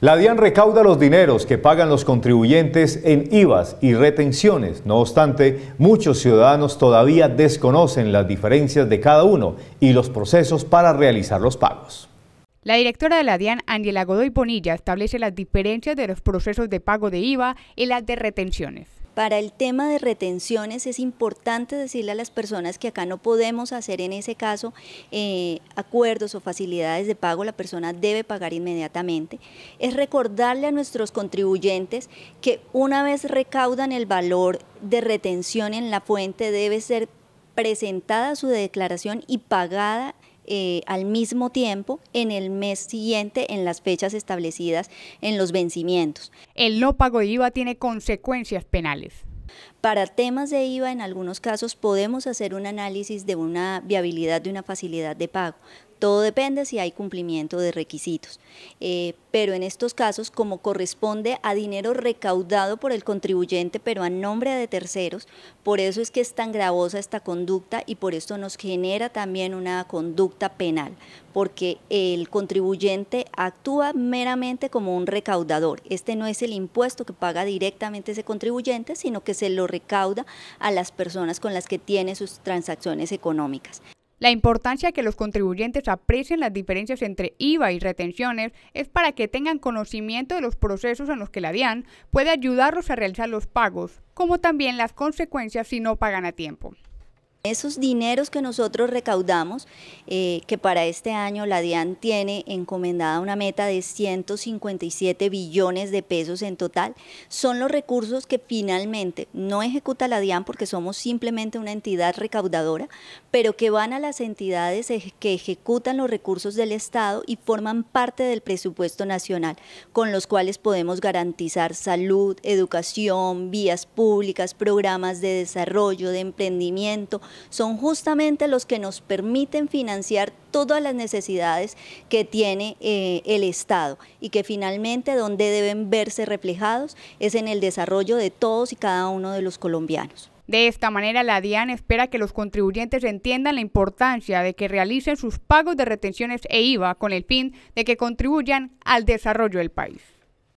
La DIAN recauda los dineros que pagan los contribuyentes en IVAs y retenciones. No obstante, muchos ciudadanos todavía desconocen las diferencias de cada uno y los procesos para realizar los pagos. La directora de la DIAN, Ángela Godoy Bonilla, establece las diferencias de los procesos de pago de IVA y las de retenciones. Para el tema de retenciones es importante decirle a las personas que acá no podemos hacer en ese caso eh, acuerdos o facilidades de pago, la persona debe pagar inmediatamente. Es recordarle a nuestros contribuyentes que una vez recaudan el valor de retención en la fuente debe ser presentada su declaración y pagada eh, al mismo tiempo en el mes siguiente en las fechas establecidas en los vencimientos. El no pago de IVA tiene consecuencias penales. Para temas de IVA, en algunos casos podemos hacer un análisis de una viabilidad de una facilidad de pago todo depende si hay cumplimiento de requisitos. Eh, pero en estos casos, como corresponde a dinero recaudado por el contribuyente, pero a nombre de terceros, por eso es que es tan gravosa esta conducta y por esto nos genera también una conducta penal, porque el contribuyente actúa meramente como un recaudador. Este no es el impuesto que paga directamente ese contribuyente, sino que se lo recauda a las personas con las que tiene sus transacciones económicas. La importancia que los contribuyentes aprecien las diferencias entre IVA y retenciones es para que tengan conocimiento de los procesos en los que la DIAN puede ayudarlos a realizar los pagos, como también las consecuencias si no pagan a tiempo. Esos dineros que nosotros recaudamos, eh, que para este año la DIAN tiene encomendada una meta de 157 billones de pesos en total, son los recursos que finalmente no ejecuta la DIAN porque somos simplemente una entidad recaudadora, pero que van a las entidades que ejecutan los recursos del Estado y forman parte del presupuesto nacional, con los cuales podemos garantizar salud, educación, vías públicas, programas de desarrollo, de emprendimiento, son justamente los que nos permiten financiar todas las necesidades que tiene eh, el Estado y que finalmente donde deben verse reflejados es en el desarrollo de todos y cada uno de los colombianos. De esta manera, la DIAN espera que los contribuyentes entiendan la importancia de que realicen sus pagos de retenciones e IVA con el fin de que contribuyan al desarrollo del país.